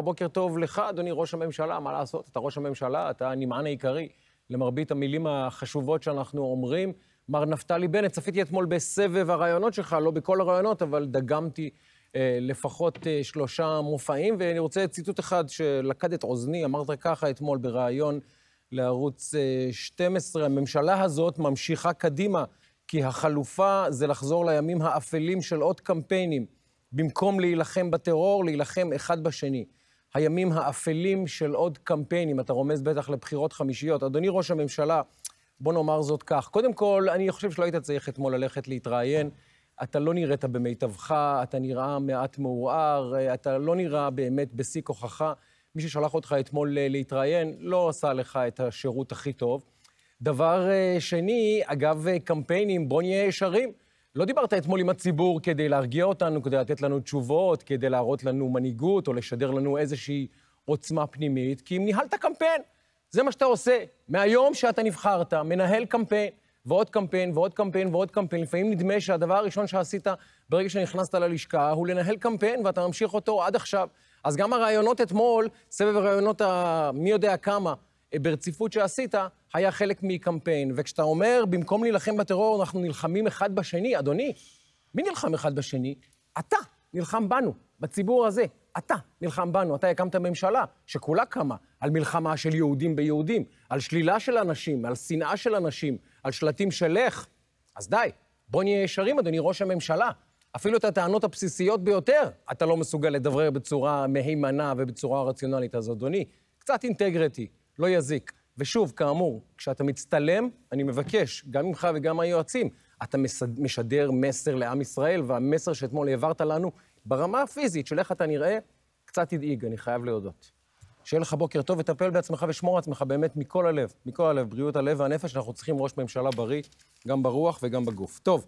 בוקר טוב לך, אדוני ראש הממשלה, מה לעשות? אתה ראש הממשלה, אתה הנמען העיקרי למרבית המילים החשובות שאנחנו אומרים. מר נפתלי בנט, צפיתי אתמול בסבב הרעיונות שלך, לא בכל הרעיונות, אבל דגמתי אה, לפחות אה, שלושה מופעים, ואני רוצה ציטוט אחד שלכד את אוזני, אמרת ככה אתמול בריאיון לערוץ אה, 12, הממשלה הזאת ממשיכה קדימה, כי החלופה זה לחזור לימים האפלים של עוד קמפיינים. במקום להילחם בטרור, להילחם אחד בשני. הימים האפלים של עוד קמפיין, אם אתה רומז בטח לבחירות חמישיות. אדוני ראש הממשלה, בוא נאמר זאת כך. קודם כל, אני חושב שלא היית צריך אתמול ללכת להתראיין. אתה לא נראית במיטבך, אתה נראה מעט מעורער, אתה לא נראה באמת בשיא כוחך. מי ששלח אותך אתמול אה, להתראיין לא עשה לך את השירות הכי טוב. דבר אה, שני, אגב אה, קמפיינים, בוא נהיה ישרים. לא דיברת אתמול עם הציבור כדי להרגיע אותנו, כדי לתת לנו תשובות, כדי להראות לנו מנהיגות או לשדר לנו איזושהי עוצמה פנימית, כי אם ניהלת קמפיין, זה מה שאתה עושה. מהיום שאתה נבחרת, מנהל קמפיין, ועוד קמפיין, ועוד קמפיין, ועוד קמפיין. לפעמים נדמה שהדבר הראשון שעשית ברגע שנכנסת ללשכה הוא לנהל קמפיין, ואתה ממשיך אותו עד עכשיו. אז גם הרעיונות אתמול, סבב הרעיונות המי יודע כמה, אה, ברציפות שעשית, היה חלק מקמפיין. וכשאתה אומר, במקום להילחם בטרור, אנחנו נלחמים אחד בשני, אדוני, מי נלחם אחד בשני? אתה נלחם בנו, בציבור הזה. אתה נלחם בנו, אתה הקמת ממשלה שכולה קמה על מלחמה של יהודים ביהודים, על שלילה של אנשים, על שנאה של אנשים, על שלטים של לך. אז די, בוא נהיה ישרים, אדוני ראש הממשלה. אפילו את הטענות הבסיסיות ביותר אתה לא מסוגל לדברר בצורה מהימנה ובצורה רציונלית. אז אדוני, קצת אינטגריטי. לא יזיק. ושוב, כאמור, כשאתה מצטלם, אני מבקש, גם ממך וגם מהיועצים, אתה משדר מסר לעם ישראל, והמסר שאתמול העברת לנו, ברמה הפיזית של איך אתה נראה, קצת הדאיג, אני חייב להודות. שיהיה לך בוקר טוב, וטפל בעצמך ושמור על עצמך באמת מכל הלב, מכל הלב, בריאות הלב והנפש, אנחנו צריכים ראש ממשלה בריא, גם ברוח וגם בגוף. טוב,